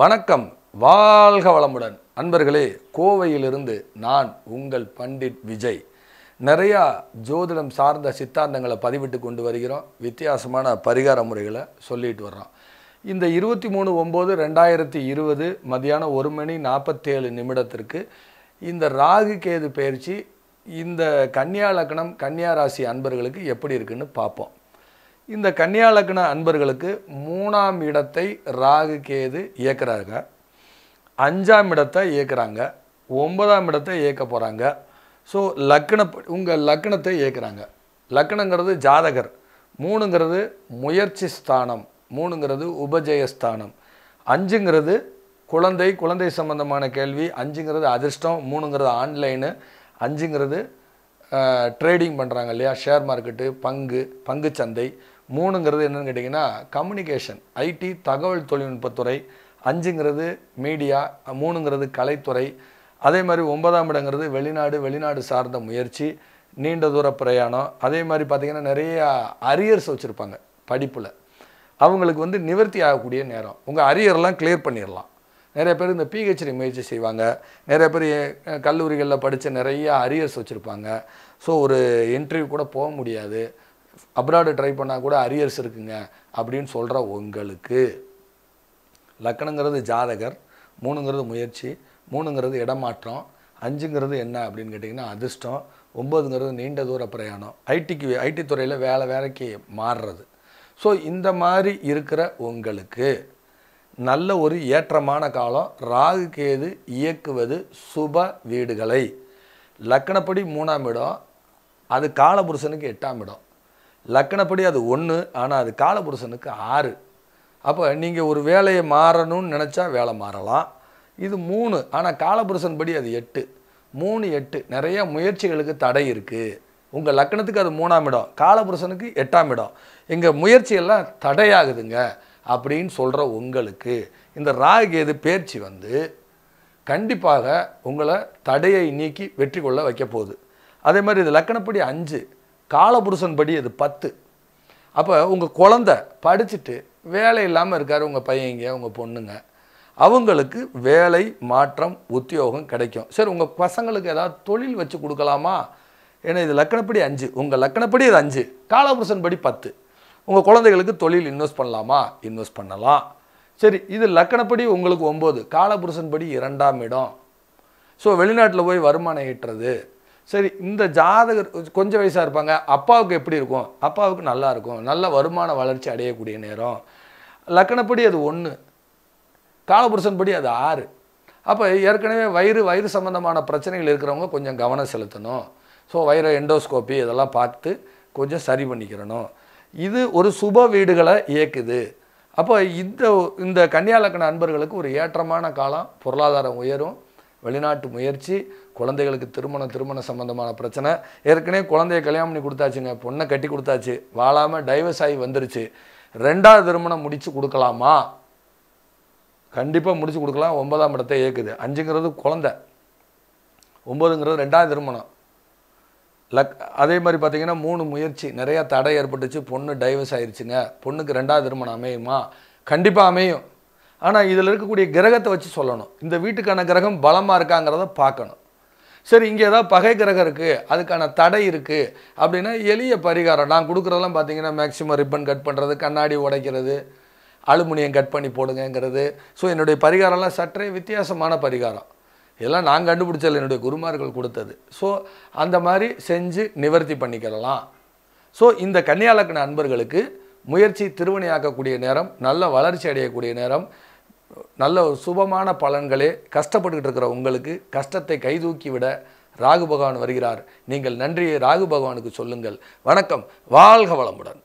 வணக்கம் வாழ்க வளமுடன் அன்பர்களே கோவையிலிருந்து நான் உங்கள் பண்டிட் விஜய் நிறையா ஜோதிடம் சார்ந்த சித்தாந்தங்களை பதிவிட்டு கொண்டு வருகிறோம் வித்தியாசமான பரிகார முறைகளை சொல்லிட்டு வர்றோம் இந்த இருபத்தி மூணு ஒம்பது ரெண்டாயிரத்தி இருபது மதியானம் ஒரு மணி நாற்பத்தேழு நிமிடத்திற்கு இந்த ராகு கேது பயிற்சி இந்த கன்னியா லக்னம் கன்னியா ராசி அன்பர்களுக்கு எப்படி இருக்குன்னு பார்ப்போம் இந்த லக்ன அன்பர்களுக்கு மூணாம் இடத்தை ராகு கேது இயக்கிறாங்க அஞ்சாம் இடத்தை இயக்குறாங்க ஒன்பதாம் இடத்தை இயக்க போகிறாங்க ஸோ லக்கண உங்கள் லக்கணத்தை இயக்குறாங்க லக்கணங்கிறது ஜாதகர் மூணுங்கிறது முயற்சி ஸ்தானம் மூணுங்கிறது உபஜயஸ்தானம் அஞ்சுங்கிறது குழந்தை குழந்தை சம்பந்தமான கேள்வி அஞ்சுங்கிறது அதிர்ஷ்டம் மூணுங்கிறது ஆன்லைனு அஞ்சுங்கிறது ட்ரேடிங் பண்ணுறாங்க இல்லையா ஷேர் மார்க்கெட்டு பங்கு பங்கு சந்தை மூணுங்கிறது என்னென்னு கேட்டிங்கன்னா கம்யூனிகேஷன் ஐடி தகவல் தொழில்நுட்பத்துறை அஞ்சுங்கிறது மீடியா மூணுங்கிறது கலைத்துறை அதே மாதிரி ஒன்பதாம் இடங்கிறது வெளிநாடு வெளிநாடு சார்ந்த முயற்சி நீண்ட தூர பிரயாணம் அதே மாதிரி பார்த்திங்கன்னா நிறைய அரியர்ஸ் வச்சுருப்பாங்க படிப்பில் அவங்களுக்கு வந்து நிவர்த்தி ஆகக்கூடிய நேரம் உங்கள் அரியர்லாம் கிளியர் பண்ணிடலாம் நிறைய பேர் இந்த பிஹெச்டி முயற்சி செய்வாங்க நிறைய பேர் கல்லூரிகளில் படித்த நிறைய அரியர்ஸ் வச்சுருப்பாங்க ஸோ ஒரு இன்டர்வியூ கூட போக முடியாது அப்ராடு ட்ரை பண்ணால் கூட அரியர்ஸ் இருக்குங்க அப்படின்னு சொல்கிற உங்களுக்கு லக்கணங்கிறது ஜாதகர் மூணுங்கிறது முயற்சி மூணுங்கிறது இடமாற்றம் அஞ்சுங்கிறது என்ன அப்படின்னு கேட்டிங்கன்னா அதிர்ஷ்டம் ஒம்பதுங்கிறது நீண்ட தூர பிரயாணம் ஐடிக்கு ஐடி துறையில் வேலை வேலைக்கு மாறுறது ஸோ இந்த மாதிரி இருக்கிற உங்களுக்கு நல்ல ஒரு ஏற்றமான காலம் ராகு கேது இயக்குவது சுப வீடுகளை லக்கணப்படி மூணாம் இடம் அது காலபுருஷனுக்கு எட்டாம் இடம் லக்கணப்படி அது ஒன்று ஆனால் அது காலபுருஷனுக்கு ஆறு அப்போ நீங்கள் ஒரு வேலையை மாறணும்னு நினச்சா வேலை மாறலாம் இது மூணு ஆனால் காலபுருஷன் படி அது எட்டு மூணு எட்டு நிறைய முயற்சிகளுக்கு தடை இருக்குது உங்கள் லக்கணத்துக்கு அது மூணாம் இடம் காலபுருஷனுக்கு எட்டாம் இடம் எங்கள் முயற்சியெல்லாம் தடையாகுதுங்க அப்படின்னு சொல்கிற உங்களுக்கு இந்த ராகேது பேர்ச்சி வந்து கண்டிப்பாக உங்களை தடையை நீக்கி வெற்றி கொள்ள வைக்க போகுது அதே மாதிரி இது லக்கணப்படி அஞ்சு காலபுருஷன் படி அது பத்து அப்போ உங்கள் குழந்த படிச்சுட்டு வேலை இல்லாமல் இருக்கார் உங்கள் பையங்க உங்கள் பொண்ணுங்க அவங்களுக்கு வேலை மாற்றம் உத்தியோகம் கிடைக்கும் சரி உங்கள் பசங்களுக்கு ஏதாவது தொழில் வச்சு கொடுக்கலாமா ஏன்னா இது லக்கணப்படி அஞ்சு உங்கள் லக்கணப்படி இது அஞ்சு காலபுருஷன் படி பத்து உங்கள் குழந்தைகளுக்கு தொழில் இன்வெஸ்ட் பண்ணலாமா இன்வெஸ்ட் பண்ணலாம் சரி இது லக்கணப்படி உங்களுக்கு ஒம்பது காலபுருஷன் படி இரண்டாம் இடம் ஸோ வெளிநாட்டில் போய் வருமானம் ஈட்டுறது சரி இந்த ஜாதகர் கொஞ்சம் வயசாக இருப்பாங்க அப்பாவுக்கு எப்படி இருக்கும் அப்பாவுக்கு நல்லா இருக்கும் நல்ல வருமான வளர்ச்சி அடையக்கூடிய நேரம் லக்கணப்படி அது ஒன்று காலபுருஷன் படி அது ஆறு அப்போ ஏற்கனவே வயிறு வயிறு சம்மந்தமான பிரச்சனைகள் இருக்கிறவங்க கொஞ்சம் கவனம் செலுத்தணும் ஸோ வயிறு எண்டோஸ்கோப்பி இதெல்லாம் பார்த்து கொஞ்சம் சரி பண்ணிக்கிறணும் இது ஒரு சுப வீடுகளை இயக்குது அப்போ இந்த இந்த கன்னியாலக்கண அன்பர்களுக்கு ஒரு ஏற்றமான காலம் பொருளாதாரம் உயரும் வெளிநாட்டு முயற்சி குழந்தைகளுக்கு திருமணம் திருமணம் சம்மந்தமான பிரச்சனை ஏற்கனவே குழந்தைய கல்யாணம் பண்ணி கொடுத்தாச்சுங்க பொண்ணை கட்டி கொடுத்தாச்சு வாழாமல் டைவர்ஸ் ஆகி வந்துருச்சு ரெண்டாவது திருமணம் முடித்து கொடுக்கலாமா கண்டிப்பாக முடிச்சு கொடுக்கலாம் ஒன்பதாம் இடத்தை இயக்குது அஞ்சுங்கிறது குழந்த ஒம்பதுங்கிறது ரெண்டாவது திருமணம் லக் அதே மாதிரி பார்த்திங்கன்னா மூணு முயற்சி நிறையா தடை ஏற்பட்டுச்சு பொண்ணு டைவர்ஸ் ஆயிடுச்சுங்க பொண்ணுக்கு ரெண்டாவது திருமணம் அமையுமா கண்டிப்பாக அமையும் ஆனால் இதில் இருக்கக்கூடிய கிரகத்தை வச்சு சொல்லணும் இந்த வீட்டுக்கான கிரகம் பலமாக இருக்காங்கிறத பார்க்கணும் சரி இங்கே ஏதாவது பகை கிரகம் இருக்குது அதுக்கான தடை இருக்குது அப்படின்னா எளிய பரிகாரம் நான் கொடுக்குறதெல்லாம் பார்த்தீங்கன்னா மேக்ஸிமம் ரிப்பன் கட் பண்ணுறது கண்ணாடி உடைக்கிறது அலுமினியம் கட் பண்ணி போடுங்கங்கிறது ஸோ என்னுடைய பரிகாரம்லாம் சற்றே வித்தியாசமான பரிகாரம் இதெல்லாம் நான் கண்டுபிடிச்சது என்னுடைய குருமார்கள் கொடுத்தது ஸோ அந்த மாதிரி செஞ்சு நிவர்த்தி பண்ணிக்கலாம் ஸோ இந்த கன்னியாலக்கண அன்பர்களுக்கு முயற்சி திருவணியாக்கக்கூடிய நேரம் நல்ல வளர்ச்சி அடையக்கூடிய நேரம் நல்ல ஒரு சுபமான பலன்களே கஷ்டப்பட்டுக்கிட்டு இருக்கிற உங்களுக்கு கஷ்டத்தை கைதூக்கி விட ராகு பகவான் வருகிறார் நீங்கள் நன்றியை ராகு பகவானுக்கு சொல்லுங்கள் வணக்கம் வாழ்க வளமுடன்